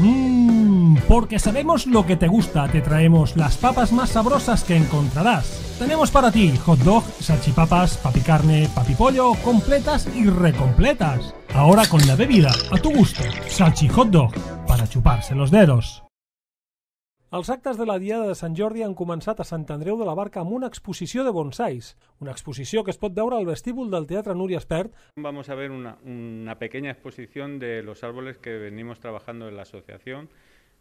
Mmm, porque sabemos lo que te gusta, te traemos las papas más sabrosas que encontrarás. Tenemos para ti hot dog, salchipapas, papi carne, papi pollo, completas y recompletas. Ahora con la bebida, a tu gusto, salchi hot dog, para chuparse los dedos. Els actes de la Diada de Sant Jordi han començat a Sant Andreu de la Barca amb una exposició de bonsais, una exposició que es pot veure al vestíbul del Teatre Núria Espert. Vamos a ver una, pequeña exposición de los árboles que venimos trabajando en la asociación.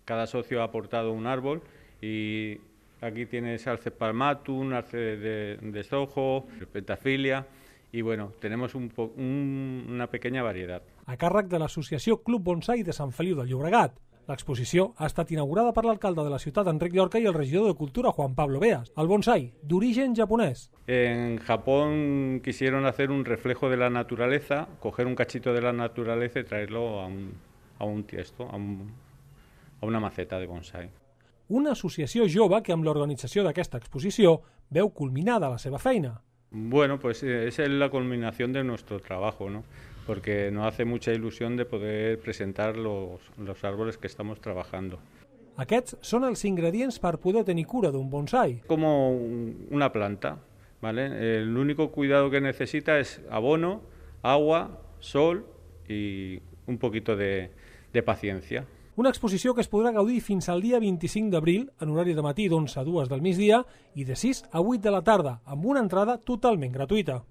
Cada socio ha aportado un árbol y aquí tienes arce palmatum, arce de, de sojo, pentafilia y bueno, tenemos una pequeña variedad. A càrrec de la asociación Club Bonsai de Sant Feliu de Llobregat. L'exposició ha estat inaugurada per l'alcalde de la ciutat, Enric Llorca, i el regidor de Cultura, Juan Pablo Beas. El bonsai, d'origen japonès. En Japón quisieron hacer un reflejo de la naturaleza, coger un cachito de la naturaleza y traerlo a un, a un tiesto, a, un, a una maceta de bonsai una associació jove que amb l'organització d'aquesta exposició veu culminada la seva feina. Bueno, pues eh, esa es la culminación de nuestro trabajo, ¿no? porque nos hace mucha ilusión de poder presentar los, árboles que estamos trabajando. Aquests son los ingredientes para poder tener cura de un bonsai. Como una planta, ¿vale? El único cuidado que necesita es abono, agua, sol y un poquito de paciencia. Una exposició que es podrà gaudir fins al dia 25 d'abril, en horari de matí d'11 a 2 del migdia i de 6 a 8 de la tarda, amb una entrada totalment gratuïta.